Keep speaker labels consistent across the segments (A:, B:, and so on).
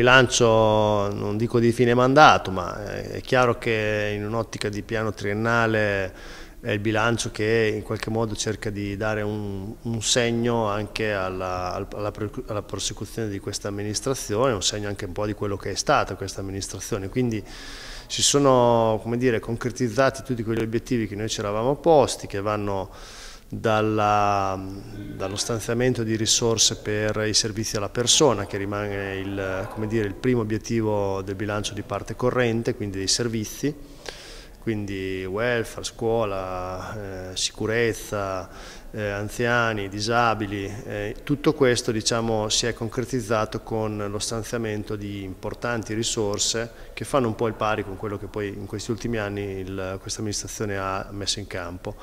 A: bilancio non dico di fine mandato, ma eh, è chiaro che in un'ottica di piano triennale è il bilancio che in qualche modo cerca di dare un, un segno anche alla, alla, alla, prosecuzione di questa amministrazione, un segno anche un po' di quello che è stata questa amministrazione. Quindi si sono dire, concretizzati tutti quegli obiettivi che noi ci eravamo posti, che vanno dalla, dallo stanziamento di risorse per i servizi alla persona che rimane il, dire, il, primo obiettivo del bilancio di parte corrente, quindi dei servizi, quindi welfare, scuola, eh, sicurezza, eh, anziani, disabili, eh, tutto questo diciamo, si è concretizzato con lo stanziamento di importanti risorse che fanno un po' il pari con quello che poi in questi ultimi anni questa amministrazione ha messo in campo.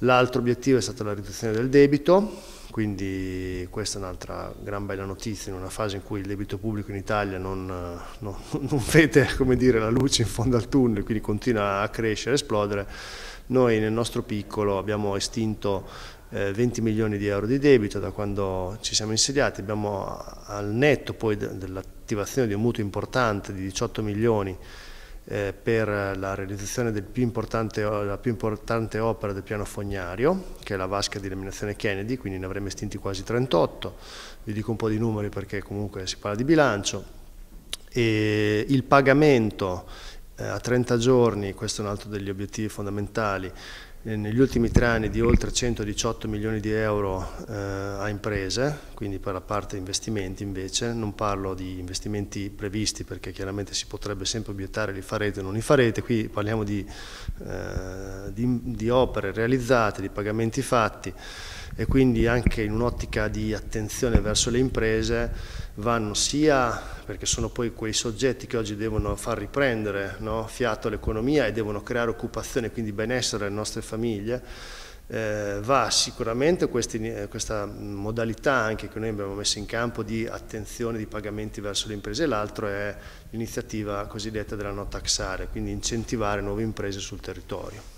A: L'altro obiettivo è stata la riduzione del debito, quindi questa è un'altra gran bella notizia in una fase in cui il debito pubblico in Italia non, eh, non, non vede dire, la luce in fondo al tunnel, quindi continua a crescere, a esplodere. Noi nel nostro piccolo abbiamo estinto 20 eh, milioni di euro di debito da quando ci siamo insediati, abbiamo al netto poi dell'attivazione di un mutuo importante di 18 milioni eh, per la realizzazione della più importante opera del piano fognario, che è la vasca di eliminazione Kennedy, quindi ne avremo estinti quasi 38, vi dico un po' di numeri perché comunque si parla di bilancio, e il pagamento eh, a 30 giorni, questo è un altro degli obiettivi fondamentali, eh, negli ultimi tre anni di oltre 118 milioni di euro eh, a imprese, quindi per la parte investimenti invece, non parlo di investimenti previsti perché chiaramente si potrebbe sempre obiettare li farete o non li farete, qui parliamo di, eh, di, di opere realizzate, di pagamenti fatti, e quindi anche in un'ottica di attenzione verso le imprese vanno sia perché sono poi quei soggetti che oggi devono far riprendere no, fiato l'economia e devono creare occupazione, e quindi benessere alle nostre famiglie, eh, va sicuramente questi, questa modalità anche che noi abbiamo messo in campo di attenzione di pagamenti verso le imprese, e l'altro è l'iniziativa cosiddetta della no taxare, quindi incentivare nuove imprese sul territorio.